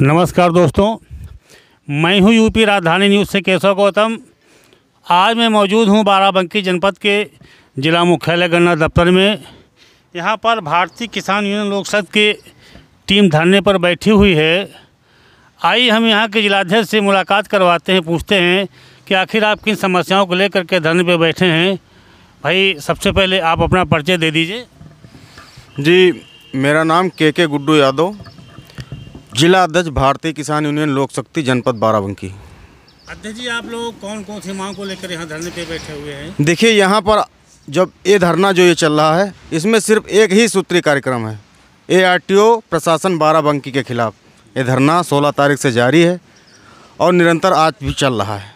नमस्कार दोस्तों मैं हूं यूपी राजधानी न्यूज़ से केशव गौतम आज मैं मौजूद हूं बाराबंकी जनपद के जिला मुख्यालय गन्ना दफ्तर में यहां पर भारतीय किसान यूनियन लोक की टीम धरने पर बैठी हुई है आइए हम यहां के जिलाध्यक्ष से मुलाकात करवाते हैं पूछते हैं कि आखिर आप किन समस्याओं को लेकर के धरने पर बैठे हैं भाई सबसे पहले आप अपना परिचय दे दीजिए जी मेरा नाम के के गुड्डू यादव जिला अध्यक्ष भारतीय किसान यूनियन लोक शक्ति जनपद बाराबंकी अध्यक्ष जी आप लोग कौन कौन सी मांग को लेकर यहाँ धरने पे बैठे हुए हैं देखिए यहाँ पर जब ये धरना जो ये चल रहा है इसमें सिर्फ एक ही सूत्री कार्यक्रम है ए आर प्रशासन बाराबंकी के खिलाफ ये धरना सोलह तारीख से जारी है और निरंतर आज भी चल रहा है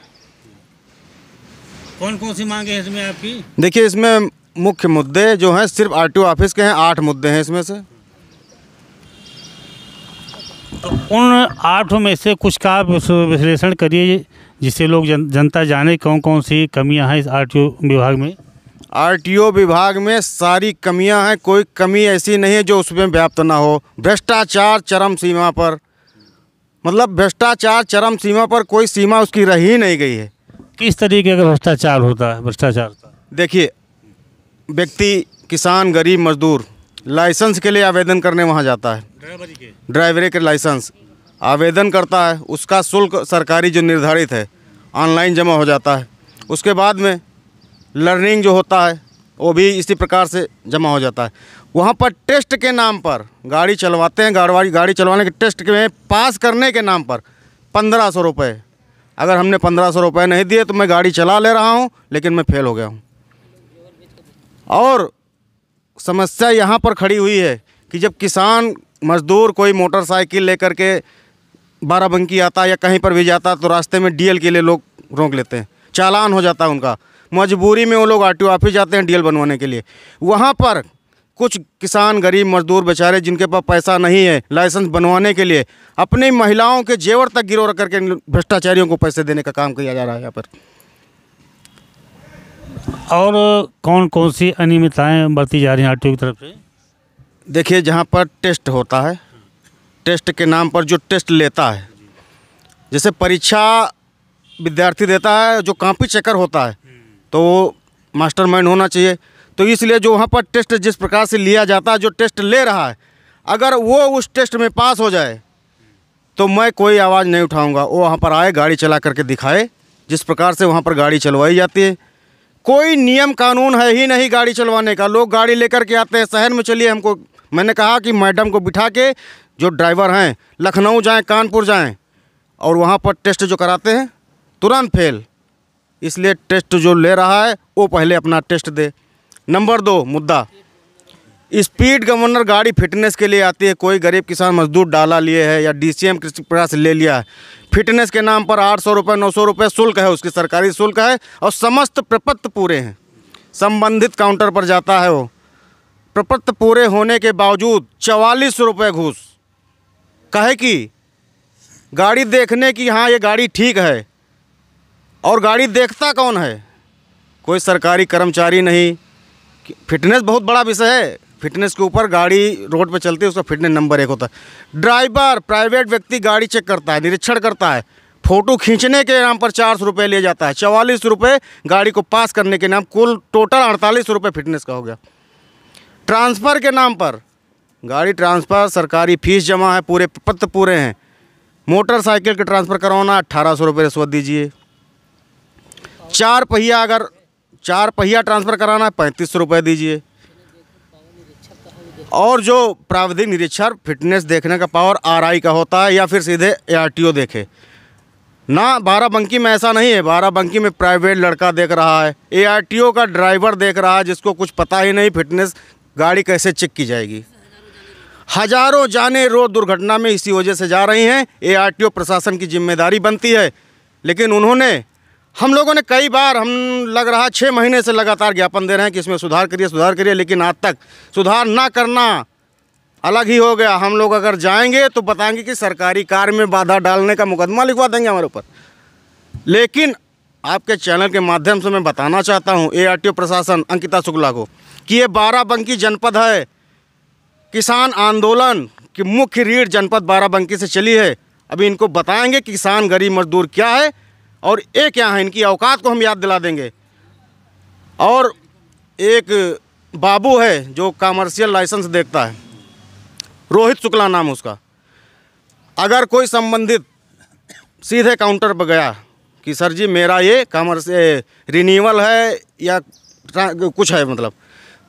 कौन कौन सी मांगे हैं इसमें आपकी देखिए इसमें मुख्य मुद्दे जो हैं सिर्फ आरटीओ ऑफिस के हैं आठ मुद्दे हैं इसमें से उन आठ में से कुछ का आप विश्लेषण करिए जिससे लोग जन, जनता जाने कौन कौन सी कमियां हैं इस आर विभाग में आरटीओ विभाग में सारी कमियां हैं कोई कमी ऐसी नहीं है जो उसमें व्याप्त ना हो भ्रष्टाचार चरम सीमा पर मतलब भ्रष्टाचार चरम सीमा पर कोई सीमा उसकी रही नहीं गई है किस तरीके का भ्रष्टाचार होता है भ्रष्टाचार देखिए व्यक्ति किसान गरीब मजदूर लाइसेंस के लिए आवेदन करने वहाँ जाता है ड्राइवरी के लाइसेंस आवेदन करता है उसका शुल्क सरकारी जो निर्धारित है ऑनलाइन जमा हो जाता है उसके बाद में लर्निंग जो होता है वो भी इसी प्रकार से जमा हो जाता है वहाँ पर टेस्ट के नाम पर गाड़ी चलवाते हैं गाड़ी गाड़ी चलवाने के टेस्ट में पास करने के नाम पर पंद्रह सौ रुपये अगर हमने पंद्रह सौ रुपये नहीं दिए तो मैं गाड़ी चला ले रहा हूँ लेकिन मैं फेल हो गया हूँ और समस्या यहाँ पर खड़ी हुई है कि जब किसान मजदूर कोई मोटरसाइकिल लेकर के बाराबंकी आता या कहीं पर भी जाता तो रास्ते में डीएल के लिए लोग रोक लेते हैं चालान हो जाता है उनका मजबूरी में वो लोग आर ऑफिस जाते हैं डीएल बनवाने के लिए वहाँ पर कुछ किसान गरीब मजदूर बेचारे जिनके पास पैसा नहीं है लाइसेंस बनवाने के लिए अपनी महिलाओं के जेवर तक गिरो रख करके भ्रष्टाचारियों को पैसे देने का काम किया जा रहा है यहाँ पर और कौन कौन सी अनियमितताएँ बरती जा रही हैं आर की तरफ से देखिए जहाँ पर टेस्ट होता है टेस्ट के नाम पर जो टेस्ट लेता है जैसे परीक्षा विद्यार्थी देता है जो कापी चेकर होता है तो वो मास्टर माइंड होना चाहिए तो इसलिए जो वहाँ पर टेस्ट जिस प्रकार से लिया जाता है जो टेस्ट ले रहा है अगर वो उस टेस्ट में पास हो जाए तो मैं कोई आवाज़ नहीं उठाऊंगा वो वहाँ पर आए गाड़ी चला करके दिखाए जिस प्रकार से वहाँ पर गाड़ी चलवाई जाती है कोई नियम कानून है ही नहीं गाड़ी चलवाने का लोग गाड़ी लेकर के आते हैं शहर में चलिए हमको मैंने कहा कि मैडम को बिठा के जो ड्राइवर हैं लखनऊ जाएं कानपुर जाएं और वहाँ पर टेस्ट जो कराते हैं तुरंत फेल इसलिए टेस्ट जो ले रहा है वो पहले अपना टेस्ट दे नंबर दो मुद्दा स्पीड गवर्नर गाड़ी फिटनेस के लिए आती है कोई गरीब किसान मजदूर डाला लिए है या डीसीएम कृषि प्रयास ले लिया है फिटनेस के नाम पर आठ सौ रुपये नौ सौ रुपये शुल्क है उसकी सरकारी शुल्क है और समस्त प्रपत्र पूरे हैं संबंधित काउंटर पर जाता है वो प्रपत्र पूरे होने के बावजूद चवालीस रुपये घूस कहे कि गाड़ी देखने की हाँ ये गाड़ी ठीक है और गाड़ी देखता कौन है कोई सरकारी कर्मचारी नहीं फिटनेस बहुत बड़ा विषय है फिटनेस के ऊपर गाड़ी रोड पर चलती है उसका फिटनेस नंबर एक होता है ड्राइवर प्राइवेट व्यक्ति गाड़ी चेक करता है निरीक्षण करता है फ़ोटो खींचने के नाम पर चार सौ रुपये लिया जाता है चवालीस रुपये गाड़ी को पास करने के नाम कुल टोटल अड़तालीस रुपये फिटनेस का हो गया ट्रांसफ़र के नाम पर गाड़ी ट्रांसफ़र सरकारी फीस जमा है पूरे पत्र पूरे हैं मोटरसाइकिल के ट्रांसफ़र करवाना अट्ठारह सौ रुपये रिश्वत दीजिए चार पहिया अगर चार पहिया ट्रांसफ़र कराना है पैंतीस सौ रुपये दीजिए और जो प्रावधिक निरीक्षण फिटनेस देखने का पावर आरआई का होता है या फिर सीधे एआरटीओ देखे ना बाराबंकी में ऐसा नहीं है बाराबंकी में प्राइवेट लड़का देख रहा है एआरटीओ का ड्राइवर देख रहा है जिसको कुछ पता ही नहीं फिटनेस गाड़ी कैसे चेक की जाएगी हजारों जाने रोड दुर्घटना में इसी वजह से जा रही हैं ए प्रशासन की जिम्मेदारी बनती है लेकिन उन्होंने हम लोगों ने कई बार हम लग रहा छः महीने से लगातार ज्ञापन दे रहे हैं कि इसमें सुधार करिए सुधार करिए लेकिन आज तक सुधार ना करना अलग ही हो गया हम लोग अगर जाएंगे तो बताएंगे कि सरकारी कार्य में बाधा डालने का मुकदमा लिखवा देंगे हमारे ऊपर लेकिन आपके चैनल के माध्यम से मैं बताना चाहता हूँ ए प्रशासन अंकिता शुक्ला को कि ये बाराबंकी जनपद है किसान आंदोलन की मुख्य रीढ़ जनपद बाराबंकी से चली है अभी इनको बताएंगे कि किसान गरीब मजदूर क्या है और एक यहाँ है इनकी औकात को हम याद दिला देंगे और एक बाबू है जो कॉमर्शियल लाइसेंस देखता है रोहित शुक्ला नाम उसका अगर कोई संबंधित सीधे काउंटर पर गया कि सर जी मेरा ये कामर्स रिन्यूअल है या कुछ है मतलब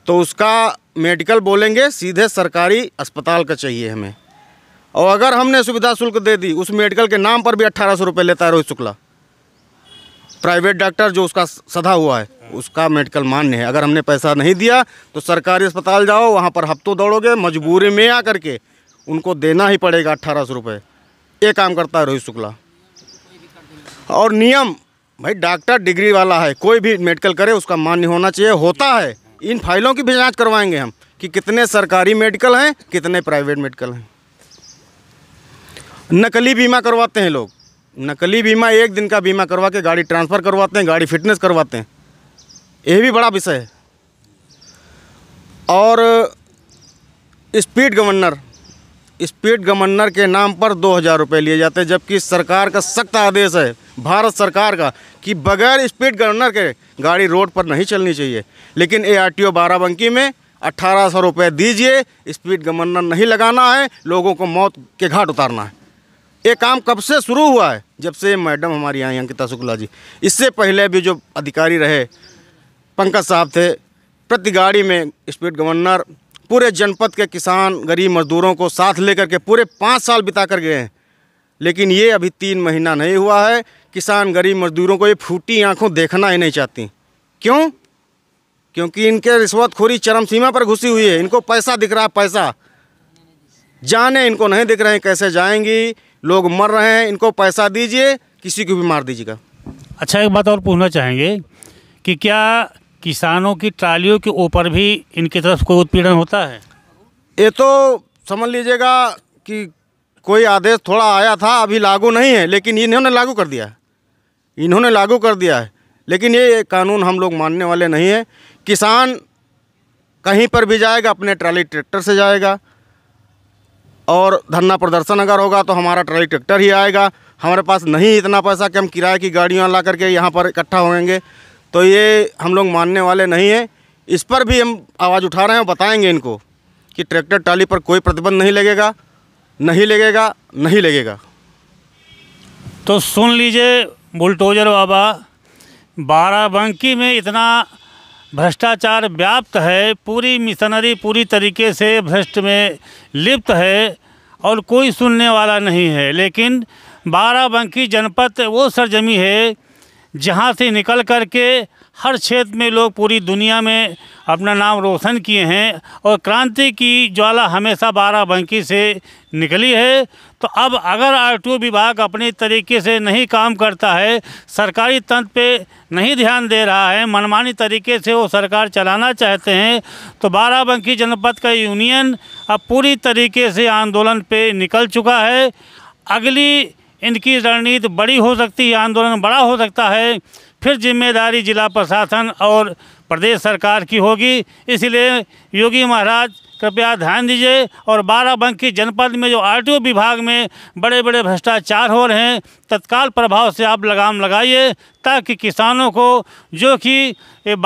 तो उसका मेडिकल बोलेंगे सीधे सरकारी अस्पताल का चाहिए हमें और अगर हमने सुविधा शुल्क दे दी उस मेडिकल के नाम पर भी अट्ठारह सौ रुपये लेता है रोहित शुक्ला प्राइवेट डॉक्टर जो उसका सदा हुआ है उसका मेडिकल मान्य है अगर हमने पैसा नहीं दिया तो सरकारी अस्पताल जाओ वहाँ पर हफ्तों दौड़ोगे मजबूरी में आकर के उनको देना ही पड़ेगा अट्ठारह सौ रुपये ये काम करता है रोहित शुक्ला और नियम भाई डॉक्टर डिग्री वाला है कोई भी मेडिकल करे उसका मान्य होना चाहिए होता है इन फाइलों की भी जाँच करवाएंगे हम कि कितने सरकारी मेडिकल हैं कितने प्राइवेट मेडिकल हैं नकली बीमा करवाते हैं लोग नकली बीमा एक दिन का बीमा करवा के गाड़ी ट्रांसफ़र करवाते हैं गाड़ी फिटनेस करवाते हैं यह भी बड़ा विषय है और स्पीड गवर्नर स्पीड गवर्नर के नाम पर दो हज़ार रुपये लिए जाते हैं जबकि सरकार का सख्त आदेश है भारत सरकार का कि बगैर स्पीड गवर्नर के गाड़ी रोड पर नहीं चलनी चाहिए लेकिन A R T O Barabanki में अट्ठारह सौ रुपये दीजिए स्पीड गवर्नर नहीं लगाना है लोगों को मौत के घाट उतारना है ये काम कब से शुरू हुआ है जब से मैडम हमारी आई अंकिता शुक्ला जी इससे पहले भी जो अधिकारी रहे पंकज साहब थे प्रति गाड़ी में स्पीड गवर्नर पूरे जनपद के किसान गरीब मजदूरों को साथ लेकर के पूरे पाँच साल बिता कर गए हैं लेकिन ये अभी तीन महीना नहीं हुआ है किसान गरीब मजदूरों को ये फूटी आंखों देखना ही नहीं चाहती क्यों क्योंकि इनके रिश्वतखोरी चरम सीमा पर घुसी हुई है इनको पैसा दिख रहा है पैसा जाने इनको नहीं दिख रहे हैं कैसे जाएंगी लोग मर रहे हैं इनको पैसा दीजिए किसी को भी मार दीजिएगा अच्छा एक बात और पूछना चाहेंगे कि क्या किसानों की ट्रालियों के ऊपर भी इनकी तरफ कोई उत्पीड़न होता है ये तो समझ लीजिएगा कि कोई आदेश थोड़ा आया था अभी लागू नहीं है लेकिन इन्होंने लागू कर दिया इन्होंने लागू कर दिया है लेकिन ये कानून हम लोग मानने वाले नहीं हैं किसान कहीं पर भी जाएगा अपने ट्राली ट्रैक्टर से जाएगा और धरना प्रदर्शन अगर होगा तो हमारा ट्राली ट्रैक्टर ही आएगा हमारे पास नहीं इतना पैसा कि हम किराए की गाड़ियाँ ला करके यहाँ पर इकट्ठा होएंगे तो ये हम लोग मानने वाले नहीं हैं इस पर भी हम आवाज़ उठा रहे हैं बताएंगे इनको कि ट्रैक्टर ट्राली पर कोई प्रतिबंध नहीं लगेगा नहीं लगेगा नहीं लगेगा तो सुन लीजिए बुलटोजर बाबा बाराबंकी में इतना भ्रष्टाचार व्याप्त है पूरी मिशनरी पूरी तरीके से भ्रष्ट में लिप्त है और कोई सुनने वाला नहीं है लेकिन बाराबंकी जनपद वो सरजमी है जहाँ से निकल कर के हर क्षेत्र में लोग पूरी दुनिया में अपना नाम रोशन किए हैं और क्रांति की ज्वाला हमेशा बाराबंकी से निकली है तो अब अगर आर विभाग अपने तरीके से नहीं काम करता है सरकारी तंत्र पे नहीं ध्यान दे रहा है मनमानी तरीके से वो सरकार चलाना चाहते हैं तो बाराबंकी जनपद का यूनियन अब पूरी तरीके से आंदोलन पर निकल चुका है अगली इनकी रणनीति बड़ी हो सकती है आंदोलन बड़ा हो सकता है फिर जिम्मेदारी जिला प्रशासन और प्रदेश सरकार की होगी इसलिए योगी महाराज कृपया ध्यान दीजिए और बाराबंकी जनपद में जो आर विभाग में बड़े बड़े भ्रष्टाचार हो रहे हैं तत्काल प्रभाव से आप लगाम लगाइए ताकि किसानों को जो कि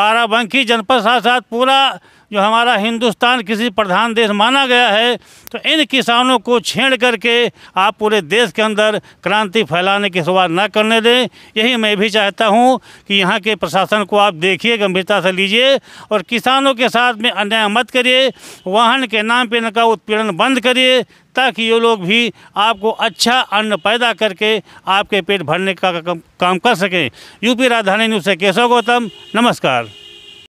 बाराबंकी जनपद साथ साथ पूरा जो हमारा हिंदुस्तान किसी प्रधान देश माना गया है तो इन किसानों को छेड़ करके आप पूरे देश के अंदर क्रांति फैलाने की शुरुआत ना करने दें यही मैं भी चाहता हूं कि यहाँ के प्रशासन को आप देखिए गंभीरता से लीजिए और किसानों के साथ में अन्याय मत करिए वाहन के नाम पर इनका उत्पीड़न बंद करिए ताकि ये लोग भी आपको अच्छा अन्न पैदा करके आपके पेट भरने का काम कर सकें यूपी राजधानी न्यूज़ से केशव गौतम नमस्कार